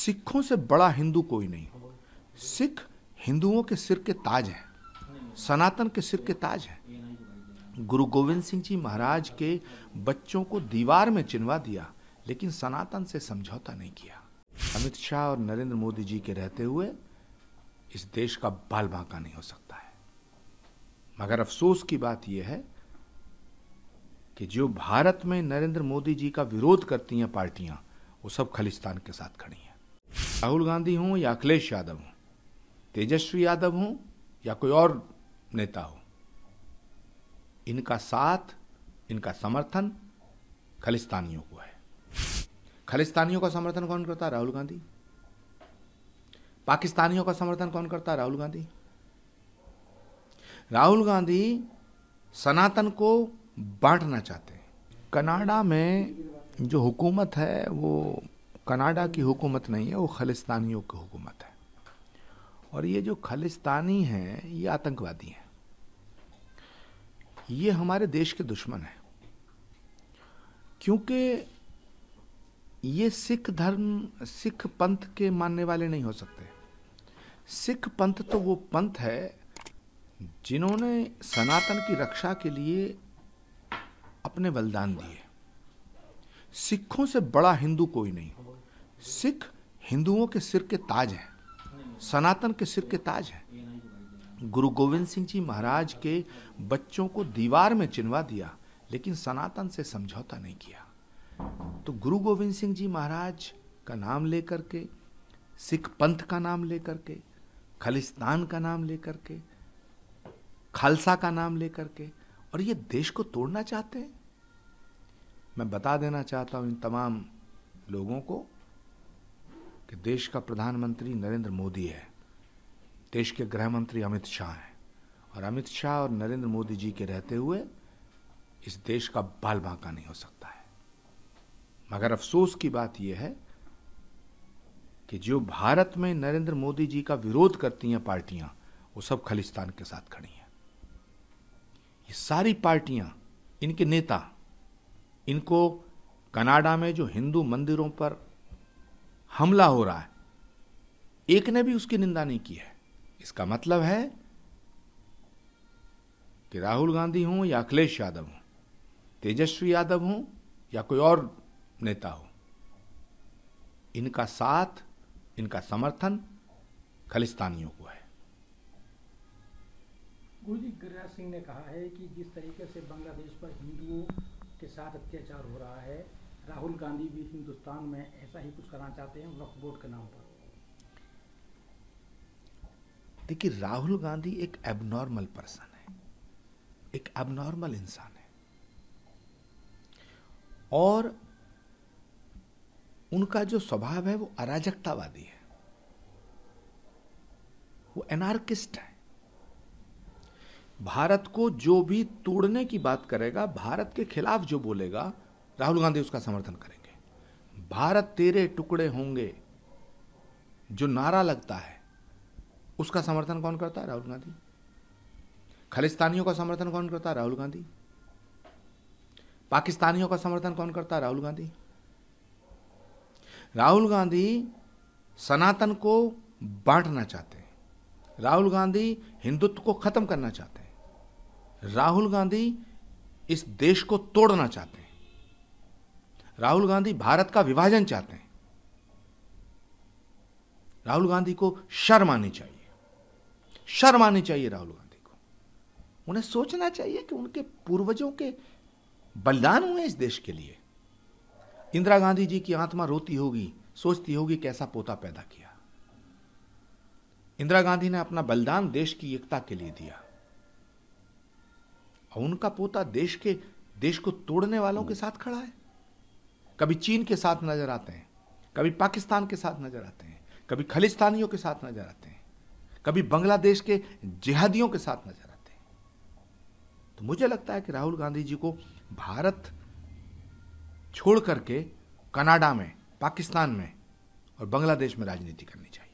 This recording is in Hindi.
सिखों से बड़ा हिंदू कोई नहीं सिख हिंदुओं के सिर के ताज हैं सनातन के सिर के ताज हैं गुरु गोविंद सिंह जी महाराज के बच्चों को दीवार में चिनवा दिया लेकिन सनातन से समझौता नहीं किया अमित शाह और नरेंद्र मोदी जी के रहते हुए इस देश का बाल बांका नहीं हो सकता है मगर अफसोस की बात यह है कि जो भारत में नरेंद्र मोदी जी का विरोध करती हैं पार्टियां वो सब खालिस्तान के साथ खड़ी हैं राहुल गांधी हों या अखिलेश यादव हों तेजस्वी यादव हों या कोई और नेता हो इनका साथ इनका समर्थन खालिस्तानियों को है खालिस्तानियों का समर्थन कौन करता है राहुल गांधी पाकिस्तानियों का समर्थन कौन करता है राहुल गांधी राहुल गांधी सनातन को बांटना चाहते हैं कनाडा में जो हुकूमत है वो कनाडा की हुकूमत नहीं है वो खालिस्तानियों की हुकूमत है और ये जो खालिस्तानी हैं ये आतंकवादी हैं ये हमारे देश के दुश्मन हैं क्योंकि ये सिख धर्म सिख पंथ के मानने वाले नहीं हो सकते सिख पंथ तो वो पंथ है जिन्होंने सनातन की रक्षा के लिए अपने बलिदान दिए सिखों से बड़ा हिंदू कोई नहीं सिख हिंदुओं के सिर के ताज हैं सनातन के सिर के ताज हैं गुरु गोविंद सिंह जी महाराज के बच्चों को दीवार में चिनवा दिया लेकिन सनातन से समझौता नहीं किया तो गुरु गोविंद सिंह जी महाराज का नाम लेकर के सिख पंथ का नाम लेकर के खालिस्तान का नाम लेकर के खालसा का नाम लेकर के और ये देश को तोड़ना चाहते हैं मैं बता देना चाहता हूं इन तमाम लोगों को कि देश का प्रधानमंत्री नरेंद्र मोदी है देश के गृह मंत्री अमित शाह हैं और अमित शाह और नरेंद्र मोदी जी के रहते हुए इस देश का बाल बांका नहीं हो सकता है मगर अफसोस की बात यह है कि जो भारत में नरेंद्र मोदी जी का विरोध करती हैं पार्टियां वो सब खालिस्तान के साथ खड़ी हैं ये सारी पार्टियां इनके नेता इनको कनाडा में जो हिंदू मंदिरों पर हमला हो रहा है एक ने भी उसकी निंदा नहीं की है इसका मतलब है कि राहुल गांधी हों या अखिलेश यादव हों तेजस्वी यादव हों या कोई और नेता हो इनका साथ इनका समर्थन खालिस्तानियों को है गुरुजी गिरिराज सिंह ने कहा है कि जिस तरीके से बांग्लादेश पर हिंदुओं के साथ अत्याचार हो रहा है राहुल गांधी भी हिंदुस्तान में ऐसा ही कुछ करना चाहते हैं वक्फ बोर्ड के नाम पर देखिए राहुल गांधी एक एबनॉर्मल पर्सन है एक एबनॉर्मल इंसान है और उनका जो स्वभाव है वो अराजकतावादी है वो एनार्किस्ट है भारत को जो भी तोड़ने की बात करेगा भारत के खिलाफ जो बोलेगा राहुल गांधी उसका समर्थन करेंगे भारत तेरे टुकड़े होंगे जो नारा लगता है उसका समर्थन कौन करता है राहुल गांधी खालिस्तानियों का समर्थन कौन करता है राहुल गांधी पाकिस्तानियों का समर्थन कौन करता है राहुल गांधी राहुल गांधी सनातन को बांटना चाहते हैं राहुल गांधी हिंदुत्व को खत्म करना चाहते हैं राहुल गांधी इस देश को तोड़ना चाहते हैं राहुल गांधी भारत का विभाजन चाहते हैं राहुल गांधी को शर्म आनी चाहिए शर्म आनी चाहिए राहुल गांधी को उन्हें सोचना चाहिए कि उनके पूर्वजों के बलिदान हुए इस देश के लिए इंदिरा गांधी जी की आत्मा रोती होगी सोचती होगी कैसा पोता पैदा किया इंदिरा गांधी ने अपना बलिदान देश की एकता के लिए दिया और उनका पोता देश के देश को तोड़ने वालों के साथ खड़ा है कभी चीन के साथ नजर आते हैं कभी पाकिस्तान के साथ नजर आते हैं कभी खलिस्तानियों के साथ नजर आते हैं कभी बांग्लादेश के जिहादियों के साथ नजर आते हैं तो मुझे लगता है कि राहुल गांधी जी को भारत छोड़ करके कनाडा में पाकिस्तान में और बांग्लादेश में राजनीति करनी चाहिए